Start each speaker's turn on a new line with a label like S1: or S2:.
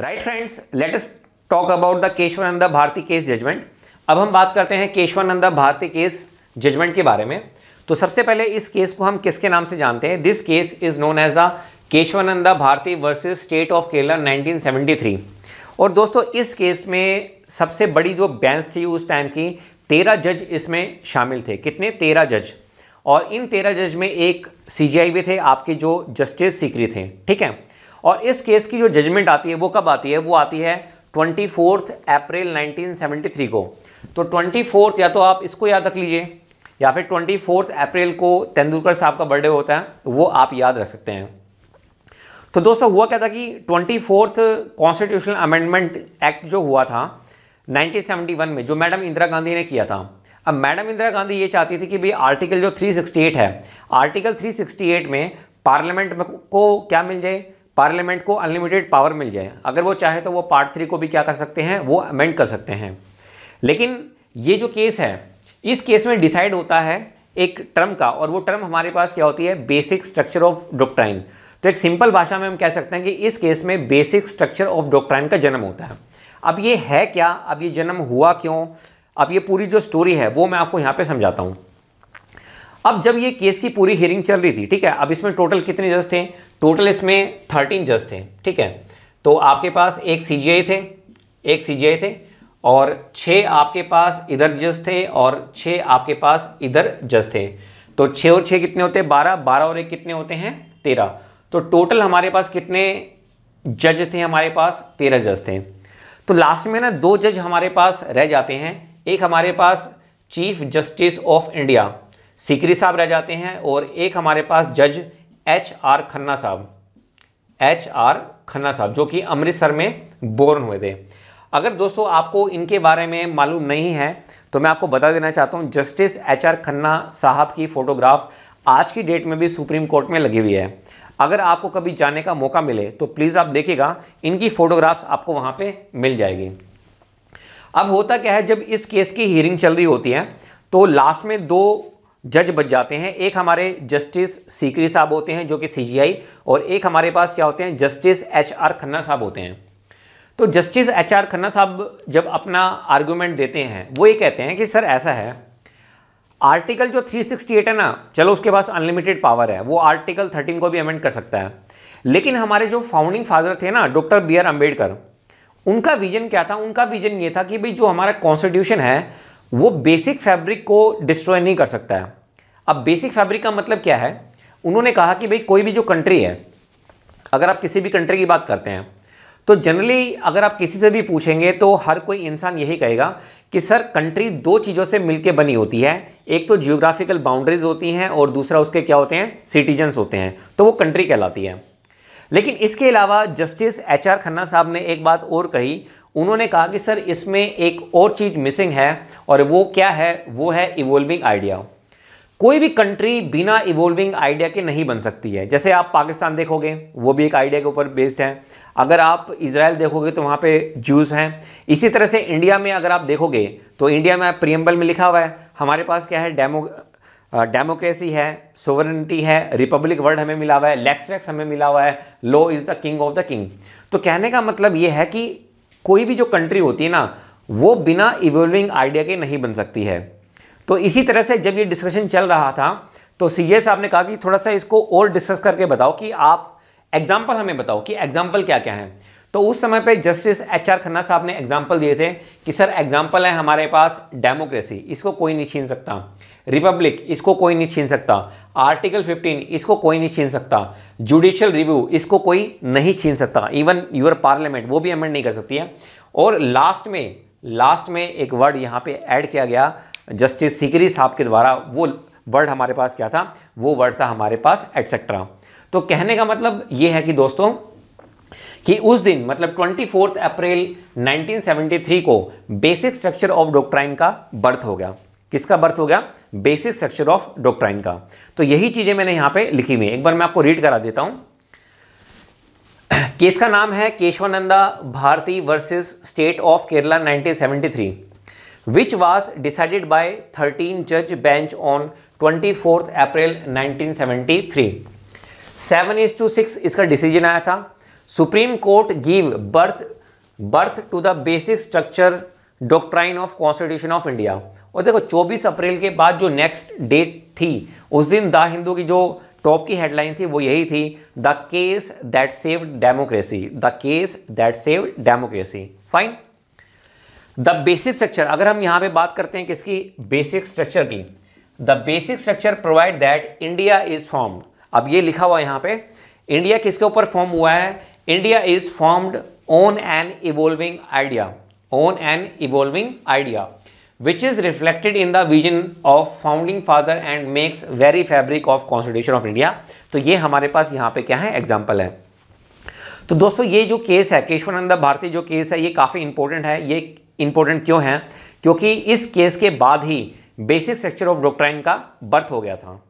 S1: right friends latest talk about the Keshavananda Bharati case judgement अब हम बात करते हैं केशवानंदा भारती केस जजमेंट के बारे में तो सबसे पहले इस केस को हम किसके नाम से जानते हैं this case is known as the Keshavananda Bharati versus state of Kerala 1973 और दोस्तों इस केस में सबसे बड़ी जो बेंच थी उस टाइम की तेरह जज इसमें शामिल थे कितने तेरह जज और इन तेरह जज में एक सी भी थे आपके जो जस्टिस सीकरी थे ठीक है और इस केस की जो जजमेंट आती है वो कब आती है वो आती है ट्वेंटी फोर्थ अप्रैल 1973 को तो ट्वेंटी फोर्थ या तो आप इसको याद रख लीजिए या फिर ट्वेंटी फोर्थ अप्रैल को तेंदुलकर साहब का बर्थडे होता है वो आप याद रख सकते हैं तो दोस्तों हुआ क्या था कि twenty fourth constitutional amendment act जो हुआ था 1971 में जो मैडम इंदिरा गांधी ने किया था अब मैडम इंदिरा गांधी ये चाहती थी कि भाई आर्टिकल जो 368 है आर्टिकल 368 में पार्लियामेंट को क्या मिल जाए पार्लियामेंट को अनलिमिटेड पावर मिल जाए अगर वो चाहे तो वो पार्ट थ्री को भी क्या कर सकते हैं वो अमेंड कर सकते हैं लेकिन ये जो केस है इस केस में डिसाइड होता है एक टर्म का और वो टर्म हमारे पास क्या होती है बेसिक स्ट्रक्चर ऑफ डॉक्ट्राइन तो एक सिंपल भाषा में हम कह सकते हैं कि इस केस में बेसिक स्ट्रक्चर ऑफ डॉक्ट्राइन का जन्म होता है अब ये है क्या अब ये जन्म हुआ क्यों अब ये पूरी जो स्टोरी है वो मैं आपको यहाँ पे समझाता हूँ अब जब ये केस की पूरी हियरिंग चल रही थी ठीक है अब इसमें टोटल कितने जज थे टोटल इसमें थर्टीन जज थे ठीक है तो आपके पास एक सी थे एक सी थे और छः आपके पास इधर जज थे और छः आपके पास इधर जज थे तो छः और छः कितने होते हैं बारह बारह और एक कितने होते हैं तेरह तो टोटल हमारे पास कितने जज थे हमारे पास तेरह जज थे तो लास्ट में ना दो जज हमारे पास रह जाते हैं एक हमारे पास chief justice of India Sikri साहब रह जाते हैं और एक हमारे पास जज एच आर खन्ना साहब एच आर खन्ना साहब जो कि अमृतसर में बोर्न हुए थे अगर दोस्तों आपको इनके बारे में मालूम नहीं है तो मैं आपको बता देना चाहता हूँ जस्टिस एच आर खन्ना साहब की फ़ोटोग्राफ आज की डेट में भी सुप्रीम कोर्ट में लगी हुई है अगर आपको कभी जाने का मौका मिले तो प्लीज़ आप देखिएगा इनकी फ़ोटोग्राफ्स आपको वहाँ पे मिल जाएगी अब होता क्या है जब इस केस की हियरिंग चल रही होती है तो लास्ट में दो जज बच जाते हैं एक हमारे जस्टिस सीकरी साहब होते हैं जो कि सीजीआई और एक हमारे पास क्या होते हैं जस्टिस एच आर खन्ना साहब होते हैं तो जस्टिस एच आर खन्ना साहब जब अपना आर्गूमेंट देते हैं वो ये कहते हैं कि सर ऐसा है आर्टिकल जो 368 है ना चलो उसके पास अनलिमिटेड पावर है वो आर्टिकल 13 को भी अमेंड कर सकता है लेकिन हमारे जो फाउंडिंग फादर थे ना डॉक्टर बी आर अम्बेडकर उनका विजन क्या था उनका विजन ये था कि भाई जो हमारा कॉन्स्टिट्यूशन है वो बेसिक फैब्रिक को डिस्ट्रॉय नहीं कर सकता है अब बेसिक फैब्रिक का मतलब क्या है उन्होंने कहा कि भाई कोई भी जो कंट्री है अगर आप किसी भी कंट्री की बात करते हैं तो जनरली अगर आप किसी से भी पूछेंगे तो हर कोई इंसान यही कहेगा कि सर कंट्री दो चीज़ों से मिलकर बनी होती है एक तो जियोग्राफिकल बाउंड्रीज होती हैं और दूसरा उसके क्या होते हैं सिटीजन्स होते हैं तो वो कंट्री कहलाती है लेकिन इसके अलावा जस्टिस एच आर खन्ना साहब ने एक बात और कही उन्होंने कहा कि सर इसमें एक और चीज़ मिसिंग है और वो क्या है वो है इवोल्विंग आइडिया कोई भी कंट्री बिना इवोल्विंग आइडिया के नहीं बन सकती है जैसे आप पाकिस्तान देखोगे वो भी एक आइडिया के ऊपर बेस्ड है अगर आप इसराइल देखोगे तो वहाँ पे जूस हैं इसी तरह से इंडिया में अगर आप देखोगे तो इंडिया में प्रियम्बल में लिखा हुआ है हमारे पास क्या है डेमो डेमोक्रेसी है सोवरेनिटी है रिपब्लिक वर्ड हमें मिला हुआ है लेक्सरेक्स हमें मिला हुआ है law is the king of the king तो कहने का मतलब ये है कि कोई भी जो कंट्री होती है ना वो बिना इवोल्विंग आइडिया के नहीं बन सकती है तो इसी तरह से जब ये डिस्कशन चल रहा था तो सी ए साहब ने कहा कि थोड़ा सा इसको और डिस्कस करके बताओ कि आप एग्जाम्पल हमें बताओ कि एग्जाम्पल क्या क्या है तो उस समय पे जस्टिस एच आर खन्ना साहब ने एग्जाम्पल दिए थे कि सर एग्जाम्पल है हमारे पास डेमोक्रेसी इसको कोई नहीं छीन सकता रिपब्लिक इसको कोई नहीं छीन सकता आर्टिकल 15 इसको कोई नहीं छीन सकता जुडिशियल रिव्यू इसको कोई नहीं छीन सकता इवन यूर पार्लियामेंट वो भी अमेंड नहीं कर सकती है और लास्ट में लास्ट में एक वर्ड यहाँ पे ऐड किया गया जस्टिस सिकरी साहब के द्वारा वो वर्ड हमारे पास क्या था वो वर्ड था हमारे पास एटसेट्रा तो कहने का मतलब ये है कि दोस्तों कि उस दिन मतलब ट्वेंटी फोर्थ अप्रैल 1973 को बेसिक स्ट्रक्चर ऑफ डॉक्ट्राइन का बर्थ हो गया किसका बर्थ हो गया बेसिक स्ट्रक्चर ऑफ डॉक्ट्राइन का तो यही चीज़ें मैंने यहां पे लिखी हुई एक बार मैं आपको रीड करा देता हूं केस का नाम है Keshavananda Bharati versus state of Kerala 1973 which was decided by 13 जज bench on 24th April 1973 seven is two six इसका डिसीजन आया था supreme court give birth birth to the basic structure doctrine of constitution of India और देखो 24 अप्रैल के बाद जो नेक्स्ट डेट थी उस दिन द हिंदू की जो टॉप की हेडलाइन थी वो यही थी the case that save democracy the case that save democracy fine the basic structure अगर हम यहां पे बात करते हैं किसकी बेसिक स्ट्रक्चर की the basic structure provide that India is form अब ये लिखा हुआ यहां पे इंडिया किसके ऊपर फॉर्म हुआ है India is formed on an evolving idea on an evolving idea which is reflected in the vision of founding father and makes very fabric of constitution of India तो ये हमारे पास यहाँ पे क्या है एग्जाम्पल है तो दोस्तों ये जो केस है केशवानंद भारती जो केस है ये काफ़ी इंपॉर्टेंट है ये इंपॉर्टेंट क्यों है क्योंकि इस केस के बाद ही बेसिक स्ट्रक्चर ऑफ डॉक्ट्राइन का बर्थ हो गया था